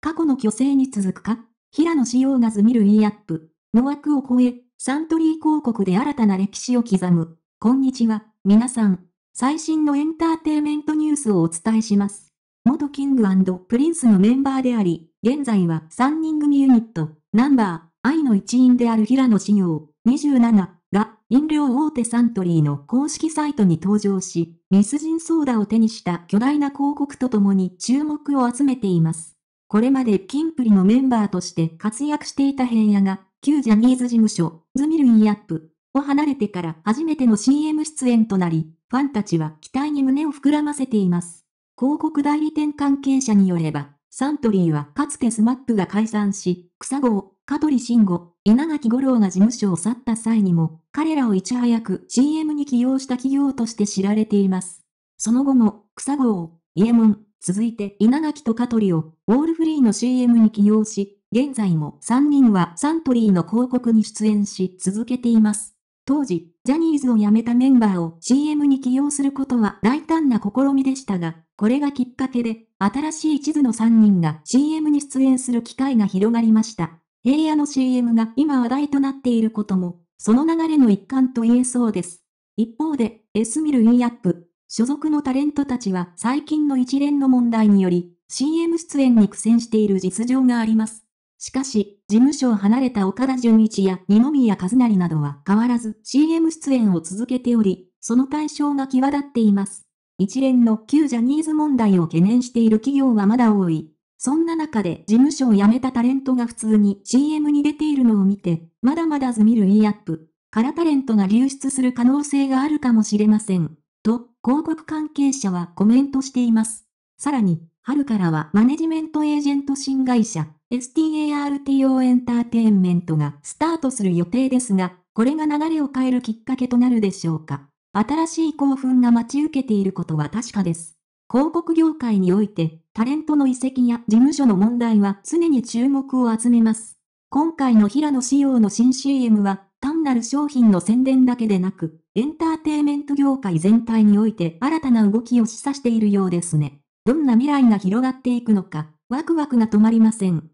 過去の虚勢に続くか平野紫耀がズミルイーアップの枠を超え、サントリー広告で新たな歴史を刻む。こんにちは、皆さん。最新のエンターテイメントニュースをお伝えします。元キングプリンスのメンバーであり、現在は3人組ユニット、ナンバー、愛の一員である平野紫耀27が、飲料大手サントリーの公式サイトに登場し、ミスジンソーダを手にした巨大な広告とともに注目を集めています。これまでキンプリのメンバーとして活躍していた平野が、旧ジャニーズ事務所、ズミルインアップを離れてから初めての CM 出演となり、ファンたちは期待に胸を膨らませています。広告代理店関係者によれば、サントリーはかつてスマップが解散し、草郷、香取慎吾、稲垣五郎が事務所を去った際にも、彼らをいち早く CM に起用した企業として知られています。その後も、草郷、伊右衛門、続いて稲垣と香取をウォールフリーの CM に起用し、現在も3人はサントリーの広告に出演し続けています。当時、ジャニーズを辞めたメンバーを CM に起用することは大胆な試みでしたが、これがきっかけで、新しい地図の3人が CM に出演する機会が広がりました。平野の CM が今話題となっていることも、その流れの一環と言えそうです。一方で、エスミルインアップ、所属のタレントたちは最近の一連の問題により、CM 出演に苦戦している実情があります。しかし、事務所を離れた岡田純一や二宮和也などは変わらず CM 出演を続けており、その対象が際立っています。一連の旧ジャニーズ問題を懸念している企業はまだ多い。そんな中で事務所を辞めたタレントが普通に CM に出ているのを見て、まだまだずみる E アップ、からタレントが流出する可能性があるかもしれません。と、広告関係者はコメントしています。さらに、春からはマネジメントエージェント新会社、STARTO エンターテインメントがスタートする予定ですが、これが流れを変えるきっかけとなるでしょうか。新しい興奮が待ち受けていることは確かです。広告業界において、タレントの遺跡や事務所の問題は常に注目を集めます。今回の平野仕様の新 CM は、単なる商品の宣伝だけでなく、エンターテイト業界全体において新たな動きを示唆しているようですね。どんな未来が広がっていくのか、ワクワクが止まりません。